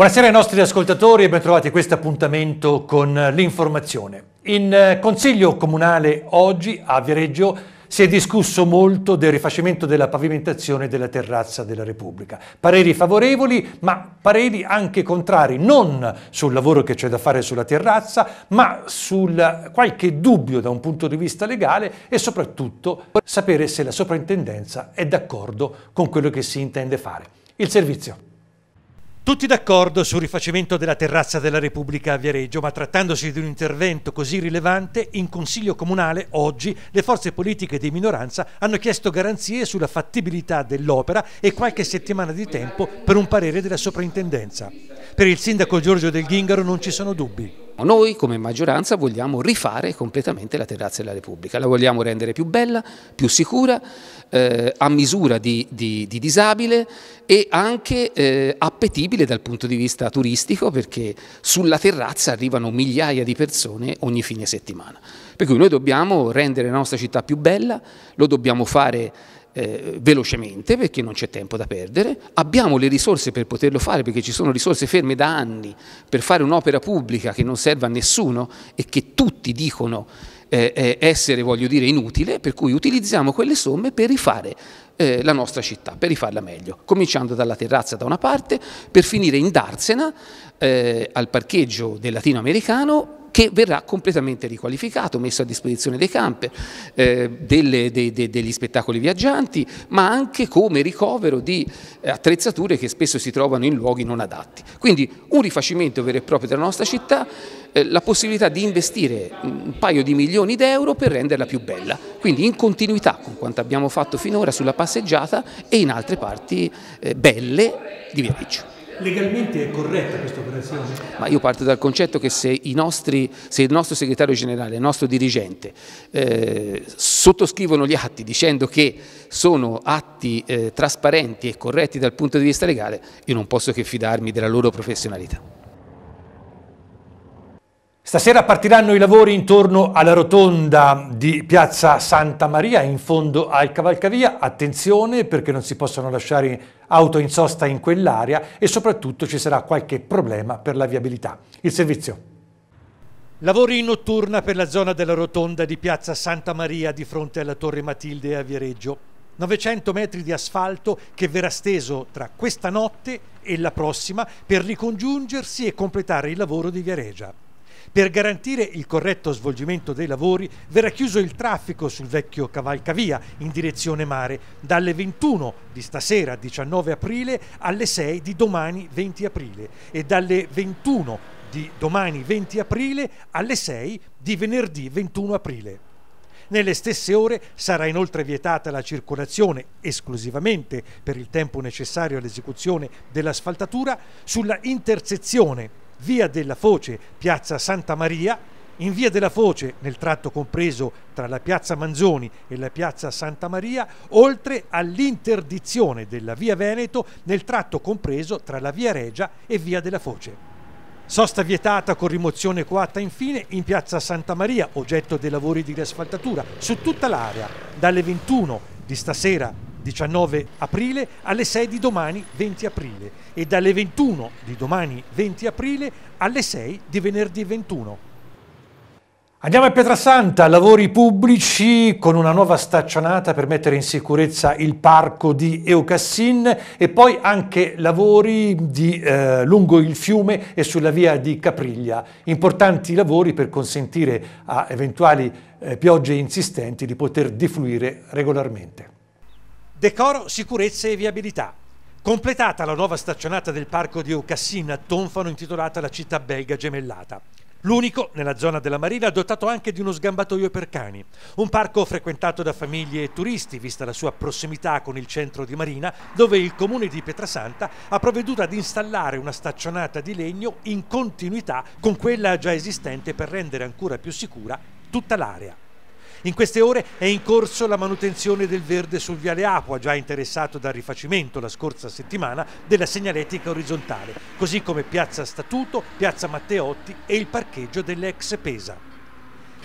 Buonasera ai nostri ascoltatori e bentrovati a questo appuntamento con l'informazione. In eh, Consiglio Comunale oggi a Viareggio si è discusso molto del rifacimento della pavimentazione della terrazza della Repubblica. Pareri favorevoli, ma pareri anche contrari, non sul lavoro che c'è da fare sulla terrazza, ma su qualche dubbio da un punto di vista legale e soprattutto sapere se la soprintendenza è d'accordo con quello che si intende fare. Il servizio. Tutti d'accordo sul rifacimento della terrazza della Repubblica a Viareggio, ma trattandosi di un intervento così rilevante, in Consiglio Comunale oggi le forze politiche di minoranza hanno chiesto garanzie sulla fattibilità dell'opera e qualche settimana di tempo per un parere della soprintendenza. Per il sindaco Giorgio Del Ghingaro non ci sono dubbi. Noi come maggioranza vogliamo rifare completamente la terrazza della Repubblica, la vogliamo rendere più bella, più sicura eh, a misura di, di, di, disabile e anche eh, appetibile dal punto di vista turistico perché sulla terrazza arrivano migliaia di persone ogni fine settimana. Per cui noi dobbiamo rendere la nostra città più bella, lo dobbiamo fare eh, velocemente perché non c'è tempo da perdere, abbiamo le risorse per poterlo fare perché ci sono risorse ferme da anni per fare un'opera pubblica che non serve a nessuno e che tutti dicono eh, eh, essere, voglio dire, inutile, per cui utilizziamo quelle somme per rifare eh, la nostra città, per rifarla meglio, cominciando dalla terrazza da una parte, per finire in Darsena, eh, al parcheggio del latinoamericano, che verrà completamente riqualificato, messo a disposizione dei camper, eh, delle, de, de, degli spettacoli viaggianti, ma anche come ricovero di attrezzature che spesso si trovano in luoghi non adatti. Quindi un rifacimento vero e proprio della nostra città eh, la possibilità di investire un paio di milioni d'euro per renderla più bella, quindi in continuità con quanto abbiamo fatto finora sulla passeggiata e in altre parti eh, belle di Viareggio. Legalmente è corretta questa operazione? Ma io parto dal concetto che se, nostri, se il nostro segretario generale, il nostro dirigente eh, sottoscrivono gli atti dicendo che sono atti eh, trasparenti e corretti dal punto di vista legale, io non posso che fidarmi della loro professionalità. Stasera partiranno i lavori intorno alla rotonda di Piazza Santa Maria in fondo al Cavalcavia. Attenzione perché non si possono lasciare auto in sosta in quell'area e soprattutto ci sarà qualche problema per la viabilità. Il servizio. Lavori in notturna per la zona della rotonda di Piazza Santa Maria di fronte alla Torre Matilde a Viareggio. 900 metri di asfalto che verrà steso tra questa notte e la prossima per ricongiungersi e completare il lavoro di Viareggia. Per garantire il corretto svolgimento dei lavori verrà chiuso il traffico sul vecchio cavalcavia in direzione mare dalle 21 di stasera 19 aprile alle 6 di domani 20 aprile e dalle 21 di domani 20 aprile alle 6 di venerdì 21 aprile. Nelle stesse ore sarà inoltre vietata la circolazione, esclusivamente per il tempo necessario all'esecuzione dell'asfaltatura, sulla intersezione via della Foce, piazza Santa Maria, in via della Foce, nel tratto compreso tra la piazza Manzoni e la piazza Santa Maria, oltre all'interdizione della via Veneto nel tratto compreso tra la via Regia e via della Foce. Sosta vietata con rimozione coatta infine in piazza Santa Maria, oggetto dei lavori di riasfaltatura, su tutta l'area, dalle 21 di stasera 19 aprile alle 6 di domani 20 aprile e dalle 21 di domani 20 aprile alle 6 di venerdì 21. Andiamo a Pietrasanta, lavori pubblici con una nuova staccionata per mettere in sicurezza il parco di Eucassin e poi anche lavori di, eh, lungo il fiume e sulla via di Capriglia. Importanti lavori per consentire a eventuali eh, piogge insistenti di poter defluire regolarmente. Decoro, sicurezza e viabilità. Completata la nuova staccionata del parco di Eucassin a Tonfano intitolata La città belga gemellata. L'unico, nella zona della marina, dotato anche di uno sgambatoio per cani. Un parco frequentato da famiglie e turisti, vista la sua prossimità con il centro di marina, dove il comune di Pietrasanta ha provveduto ad installare una staccionata di legno in continuità con quella già esistente per rendere ancora più sicura tutta l'area. In queste ore è in corso la manutenzione del verde sul viale Acqua, già interessato dal rifacimento la scorsa settimana della segnaletica orizzontale, così come piazza Statuto, piazza Matteotti e il parcheggio dell'ex Pesa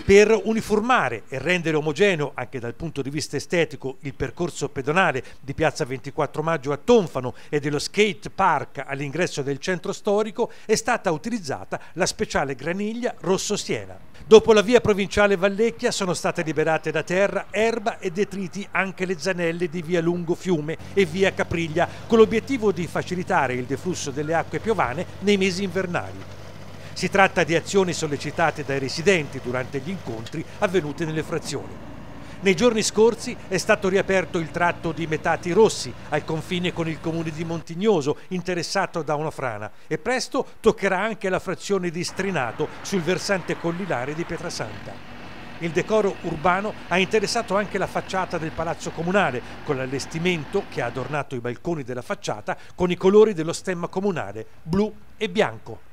per uniformare e rendere omogeneo anche dal punto di vista estetico il percorso pedonale di Piazza 24 Maggio a Tonfano e dello skate park all'ingresso del centro storico è stata utilizzata la speciale graniglia Rosso Siena. Dopo la via provinciale Vallecchia sono state liberate da terra erba e detriti anche le zanelle di via Lungo Fiume e via Capriglia con l'obiettivo di facilitare il deflusso delle acque piovane nei mesi invernali. Si tratta di azioni sollecitate dai residenti durante gli incontri avvenuti nelle frazioni. Nei giorni scorsi è stato riaperto il tratto di Metati Rossi al confine con il comune di Montignoso, interessato da una frana, e presto toccherà anche la frazione di Strinato sul versante collinare di Pietrasanta. Il decoro urbano ha interessato anche la facciata del palazzo comunale, con l'allestimento che ha adornato i balconi della facciata con i colori dello stemma comunale, blu e bianco.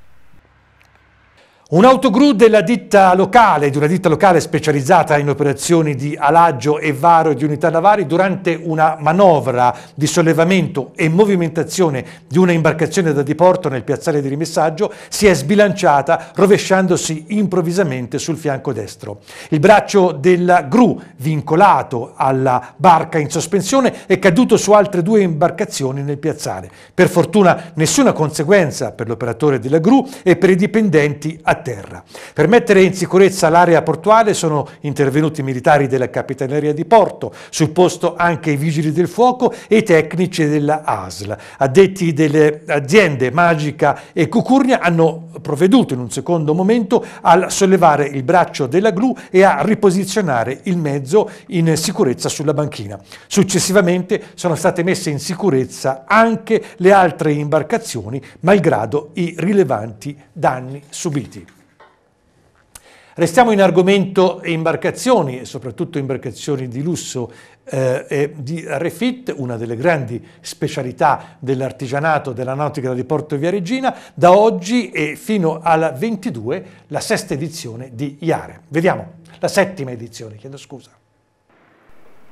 Un'autogru della ditta locale, di una ditta locale specializzata in operazioni di alaggio e varo di unità navali, durante una manovra di sollevamento e movimentazione di una imbarcazione da diporto nel piazzale di rimessaggio, si è sbilanciata rovesciandosi improvvisamente sul fianco destro. Il braccio della gru, vincolato alla barca in sospensione, è caduto su altre due imbarcazioni nel piazzale. Per fortuna nessuna conseguenza per l'operatore della gru e per i dipendenti a a terra. Per mettere in sicurezza l'area portuale sono intervenuti militari della Capitaneria di Porto, sul posto anche i vigili del fuoco e i tecnici della ASL. Addetti delle aziende Magica e Cucurnia hanno provveduto in un secondo momento a sollevare il braccio della gru e a riposizionare il mezzo in sicurezza sulla banchina. Successivamente sono state messe in sicurezza anche le altre imbarcazioni malgrado i rilevanti danni subiti. Restiamo in argomento imbarcazioni, e soprattutto imbarcazioni di lusso eh, e di refit, una delle grandi specialità dell'artigianato della nautica di Porto Via Regina, da oggi e fino alla 22 la sesta edizione di IARE. Vediamo, la settima edizione, chiedo scusa.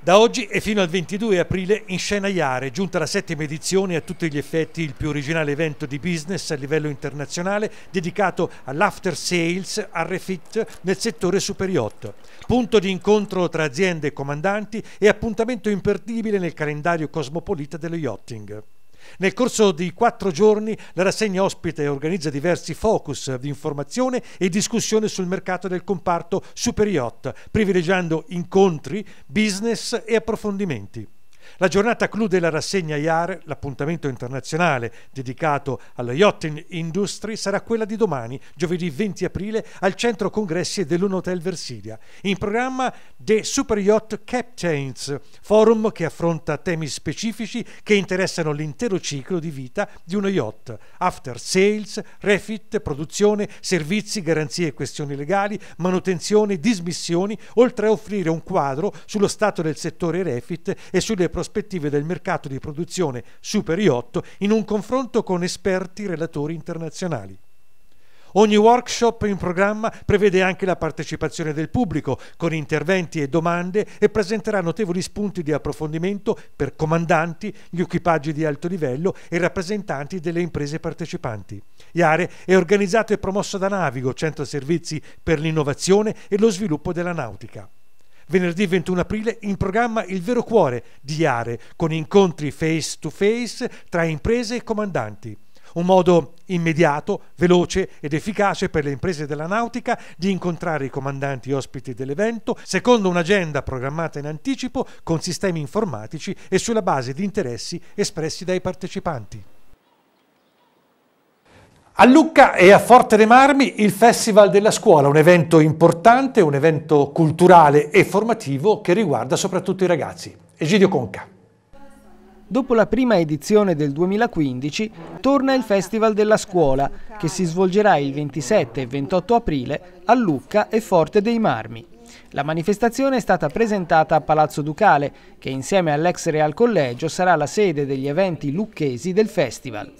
Da oggi e fino al 22 aprile in scena Iare, giunta la settima edizione a tutti gli effetti il più originale evento di business a livello internazionale dedicato all'after sales, al refit nel settore super yacht. Punto di incontro tra aziende e comandanti e appuntamento imperdibile nel calendario cosmopolita dello yachting. Nel corso di quattro giorni la rassegna ospite organizza diversi focus di informazione e discussione sul mercato del comparto super yacht, privilegiando incontri, business e approfondimenti. La giornata clou della rassegna IAR, l'appuntamento internazionale dedicato alla yachting industry, sarà quella di domani, giovedì 20 aprile, al centro congressi Hotel Versilia. In programma The Super Yacht Captains, forum che affronta temi specifici che interessano l'intero ciclo di vita di uno yacht, after sales, refit, produzione, servizi, garanzie e questioni legali, manutenzione, dismissioni, oltre a offrire un quadro sullo stato del settore refit e sulle prospettive del mercato di produzione Super Iotto in un confronto con esperti relatori internazionali. Ogni workshop in programma prevede anche la partecipazione del pubblico, con interventi e domande, e presenterà notevoli spunti di approfondimento per comandanti, gli equipaggi di alto livello e rappresentanti delle imprese partecipanti. IARE è organizzato e promosso da Navigo, centro servizi per l'innovazione e lo sviluppo della nautica. Venerdì 21 aprile in programma Il vero cuore di Iare, con incontri face to face tra imprese e comandanti. Un modo immediato, veloce ed efficace per le imprese della nautica di incontrare i comandanti ospiti dell'evento secondo un'agenda programmata in anticipo con sistemi informatici e sulla base di interessi espressi dai partecipanti. A Lucca e a Forte dei Marmi il Festival della Scuola, un evento importante, un evento culturale e formativo che riguarda soprattutto i ragazzi. Egidio Conca. Dopo la prima edizione del 2015 torna il Festival della Scuola che si svolgerà il 27 e 28 aprile a Lucca e Forte dei Marmi. La manifestazione è stata presentata a Palazzo Ducale che insieme all'ex Real Collegio sarà la sede degli eventi lucchesi del festival.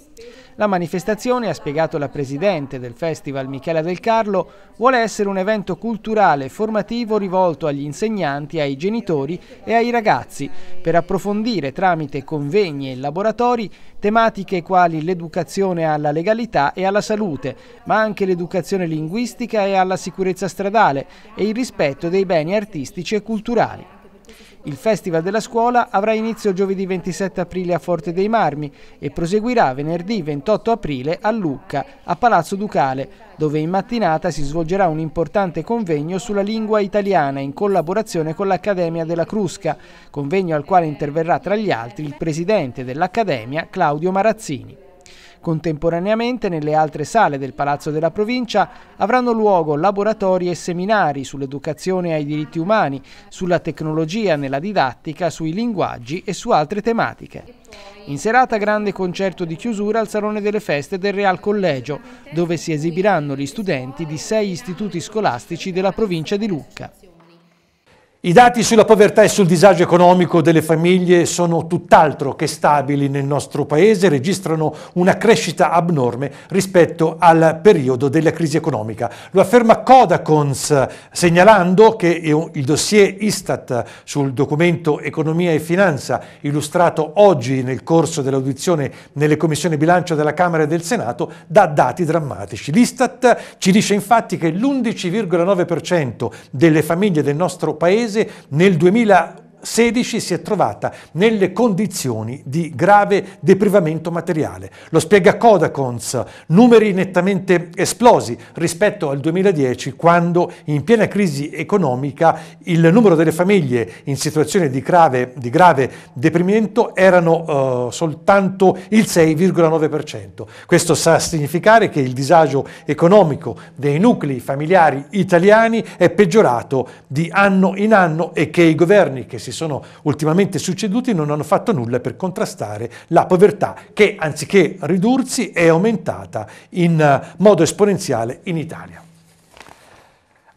La manifestazione, ha spiegato la presidente del festival Michela Del Carlo, vuole essere un evento culturale e formativo rivolto agli insegnanti, ai genitori e ai ragazzi per approfondire tramite convegni e laboratori tematiche quali l'educazione alla legalità e alla salute, ma anche l'educazione linguistica e alla sicurezza stradale e il rispetto dei beni artistici e culturali. Il Festival della Scuola avrà inizio giovedì 27 aprile a Forte dei Marmi e proseguirà venerdì 28 aprile a Lucca, a Palazzo Ducale, dove in mattinata si svolgerà un importante convegno sulla lingua italiana in collaborazione con l'Accademia della Crusca, convegno al quale interverrà tra gli altri il presidente dell'Accademia Claudio Marazzini. Contemporaneamente nelle altre sale del Palazzo della Provincia avranno luogo laboratori e seminari sull'educazione ai diritti umani, sulla tecnologia nella didattica, sui linguaggi e su altre tematiche. In serata grande concerto di chiusura al Salone delle Feste del Real Collegio, dove si esibiranno gli studenti di sei istituti scolastici della provincia di Lucca. I dati sulla povertà e sul disagio economico delle famiglie sono tutt'altro che stabili nel nostro paese, registrano una crescita abnorme rispetto al periodo della crisi economica. Lo afferma Codacons segnalando che il dossier Istat sul documento Economia e Finanza illustrato oggi nel corso dell'audizione nelle commissioni bilancio della Camera e del Senato dà dati drammatici. L'Istat ci dice infatti che l'11,9% delle famiglie del nostro paese Paese nel 2001 16 si è trovata nelle condizioni di grave deprivamento materiale. Lo spiega Kodakons, numeri nettamente esplosi rispetto al 2010 quando in piena crisi economica il numero delle famiglie in situazione di grave, di grave deprimento erano eh, soltanto il 6,9%. Questo sa significare che il disagio economico dei nuclei familiari italiani è peggiorato di anno in anno e che i governi che si si sono ultimamente succeduti non hanno fatto nulla per contrastare la povertà che anziché ridursi è aumentata in eh, modo esponenziale in Italia.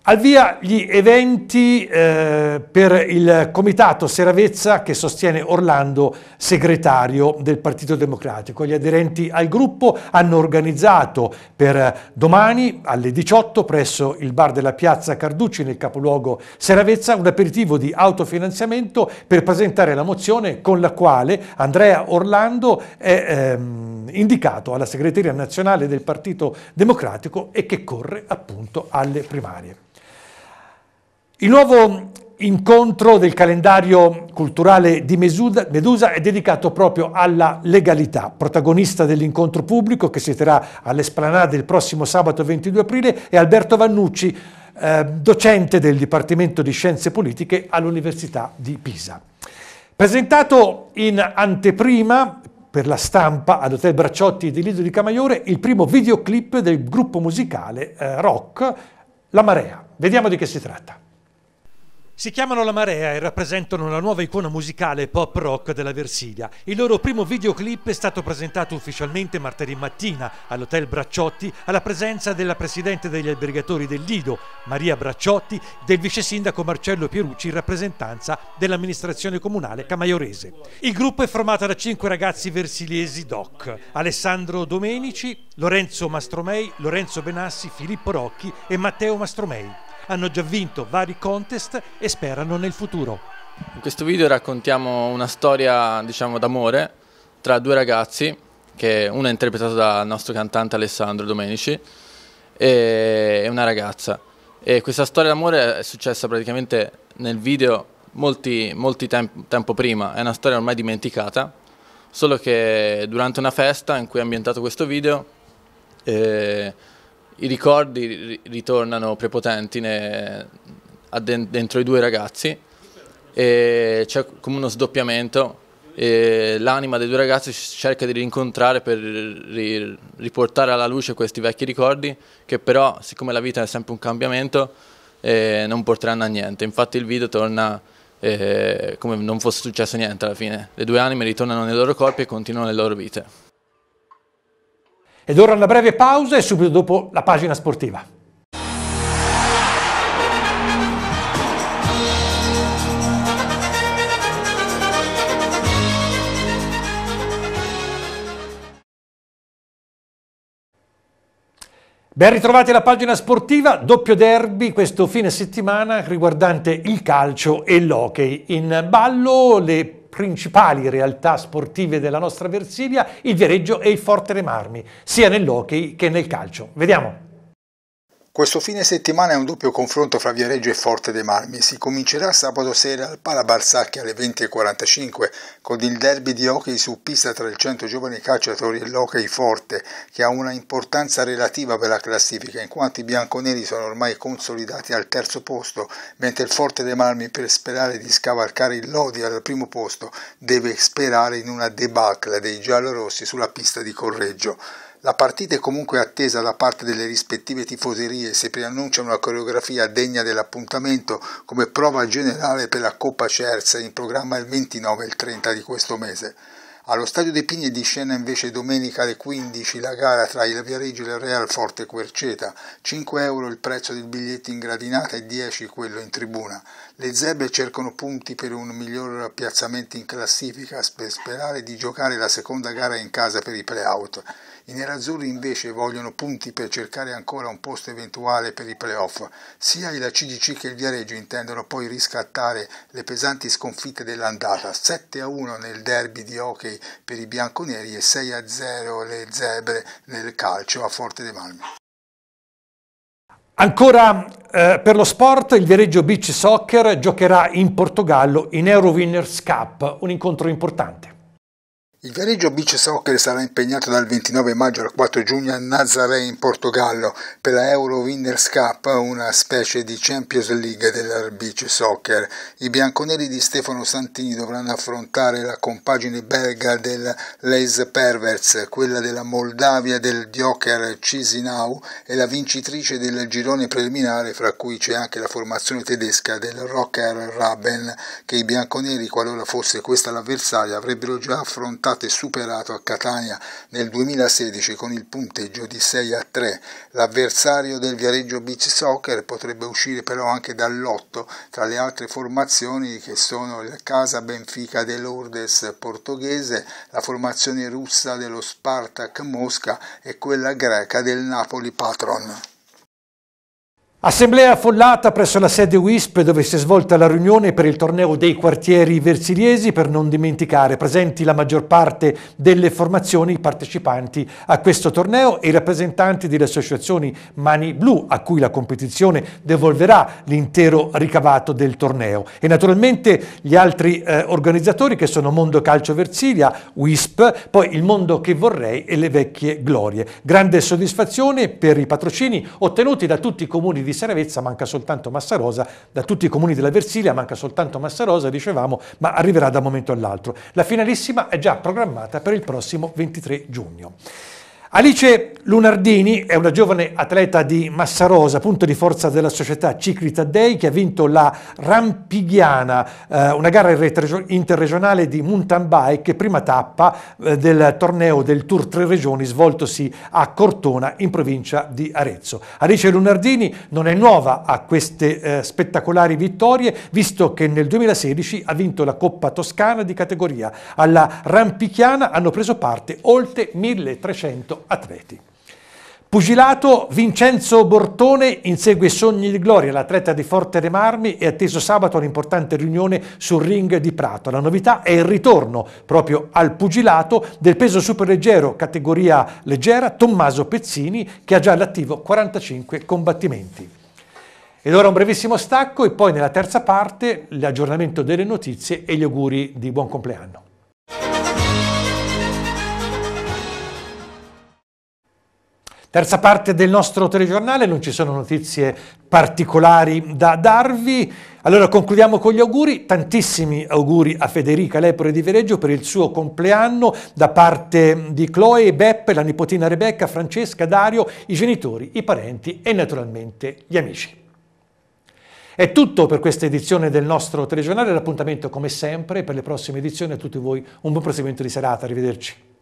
Al via gli eventi eh, per il comitato Seravezza che sostiene Orlando, segretario del Partito Democratico. Gli aderenti al gruppo hanno organizzato per domani alle 18 presso il bar della piazza Carducci nel capoluogo Seravezza un aperitivo di autofinanziamento per presentare la mozione con la quale Andrea Orlando è ehm, indicato alla segreteria nazionale del Partito Democratico e che corre appunto alle primarie. Il nuovo incontro del calendario culturale di Medusa è dedicato proprio alla legalità, protagonista dell'incontro pubblico che si terrà all'Esplanade il prossimo sabato 22 aprile è Alberto Vannucci, eh, docente del Dipartimento di Scienze Politiche all'Università di Pisa. Presentato in anteprima per la stampa all'Hotel Bracciotti di Lido di Camaiore il primo videoclip del gruppo musicale eh, rock La Marea. Vediamo di che si tratta. Si chiamano La Marea e rappresentano la nuova icona musicale pop rock della Versilia. Il loro primo videoclip è stato presentato ufficialmente martedì mattina all'Hotel Bracciotti alla presenza della Presidente degli Albergatori del Lido, Maria Bracciotti, del Vice Sindaco Marcello Pierucci in rappresentanza dell'amministrazione comunale camaiorese. Il gruppo è formato da cinque ragazzi versiliesi doc, Alessandro Domenici, Lorenzo Mastromei, Lorenzo Benassi, Filippo Rocchi e Matteo Mastromei hanno già vinto vari contest e sperano nel futuro. In questo video raccontiamo una storia diciamo d'amore tra due ragazzi che uno è interpretato dal nostro cantante Alessandro Domenici e una ragazza e questa storia d'amore è successa praticamente nel video molti, molti temp tempo prima è una storia ormai dimenticata solo che durante una festa in cui è ambientato questo video eh, i ricordi ritornano prepotenti dentro i due ragazzi e c'è come uno sdoppiamento e l'anima dei due ragazzi cerca di rincontrare per riportare alla luce questi vecchi ricordi che però siccome la vita è sempre un cambiamento eh, non porteranno a niente infatti il video torna eh, come non fosse successo niente alla fine le due anime ritornano nei loro corpi e continuano le loro vite ed ora una breve pausa e subito dopo la pagina sportiva. Ben ritrovati alla pagina sportiva, doppio derby questo fine settimana riguardante il calcio e l'hockey. In ballo le principali realtà sportive della nostra Versilia, il Viareggio e il Forte Marmi, sia nell'hockey che nel calcio. Vediamo. Questo fine settimana è un doppio confronto fra Viareggio e Forte dei Marmi. Si comincerà sabato sera al Pala Barsacchi alle 20.45 con il derby di hockey su pista tra il centro giovani calciatori e l'hockey Forte, che ha una importanza relativa per la classifica, in quanto i bianconeri sono ormai consolidati al terzo posto, mentre il Forte dei Marmi, per sperare di scavalcare il Lodi al primo posto, deve sperare in una debacle dei giallorossi sulla pista di Correggio. La partita è comunque attesa da parte delle rispettive tifoserie se preannunciano una coreografia degna dell'appuntamento come prova generale per la Coppa Cersa in programma il 29 e il 30 di questo mese. Allo Stadio dei Pigni di scena invece domenica alle 15 la gara tra il Viareggio e il Real Forte Querceta, 5 euro il prezzo del biglietto in gradinata e 10 quello in tribuna. Le zebre cercano punti per un miglior piazzamento in classifica per sperare di giocare la seconda gara in casa per i playout. I nerazzurri invece vogliono punti per cercare ancora un posto eventuale per i playoff. Sia la CGC che il Viareggio intendono poi riscattare le pesanti sconfitte dell'andata, 7 a 1 nel derby di hockey 6 per i bianconeri e 6 a 0 le zebre nel calcio a Forte dei Marmi. Ancora eh, per lo sport, il Viareggio Beach Soccer giocherà in Portogallo in Eurowinners Cup, un incontro importante. Il Viareggio Beach Soccer sarà impegnato dal 29 maggio al 4 giugno a Nazaré in Portogallo per la Euro Winners Cup, una specie di Champions League del beach soccer. I bianconeri di Stefano Santini dovranno affrontare la compagine belga del Leis Pervers, quella della Moldavia del Djoker Cisinau e la vincitrice del girone preliminare, fra cui c'è anche la formazione tedesca del Rocker Raben, che i bianconeri, qualora fosse questa l'avversaria, avrebbero già affrontato Abate superato a Catania nel 2016 con il punteggio di 6 a 3. L'avversario del Viareggio Beach Soccer potrebbe uscire però anche dall'otto tra le altre formazioni che sono il Casa Benfica de Lourdes portoghese, la formazione russa dello Spartak Mosca e quella greca del Napoli Patron. Assemblea affollata presso la sede WISP dove si è svolta la riunione per il torneo dei quartieri versiliesi per non dimenticare presenti la maggior parte delle formazioni partecipanti a questo torneo e i rappresentanti delle associazioni Mani Blu a cui la competizione devolverà l'intero ricavato del torneo e naturalmente gli altri eh, organizzatori che sono Mondo Calcio Versilia, WISP, poi il mondo che vorrei e le vecchie glorie. Grande soddisfazione per i patrocini ottenuti da tutti i comuni di Saravezza manca soltanto Massarosa, da tutti i comuni della Versilia manca soltanto Massarosa, dicevamo, ma arriverà da un momento all'altro. La finalissima è già programmata per il prossimo 23 giugno. Alice Lunardini è una giovane atleta di Massarosa, punto di forza della società Cicli Taddei, che ha vinto la Rampighiana, eh, una gara interregionale di mountain bike, prima tappa eh, del torneo del Tour Tre Regioni svoltosi a Cortona, in provincia di Arezzo. Alice Lunardini non è nuova a queste eh, spettacolari vittorie, visto che nel 2016 ha vinto la Coppa Toscana di categoria. Alla Rampighiana hanno preso parte oltre 1300 atleti. Pugilato Vincenzo Bortone insegue sogni di gloria, l'atleta di Forte Remarmi è atteso sabato un'importante riunione sul ring di Prato. La novità è il ritorno proprio al pugilato del peso superleggero categoria leggera Tommaso Pezzini che ha già all'attivo 45 combattimenti. Ed ora un brevissimo stacco e poi nella terza parte l'aggiornamento delle notizie e gli auguri di buon compleanno. Terza parte del nostro telegiornale, non ci sono notizie particolari da darvi. Allora concludiamo con gli auguri, tantissimi auguri a Federica Lepore di Vereggio per il suo compleanno da parte di Chloe, Beppe, la nipotina Rebecca, Francesca, Dario, i genitori, i parenti e naturalmente gli amici. È tutto per questa edizione del nostro telegiornale, l'appuntamento come sempre per le prossime edizioni a tutti voi un buon proseguimento di serata, arrivederci.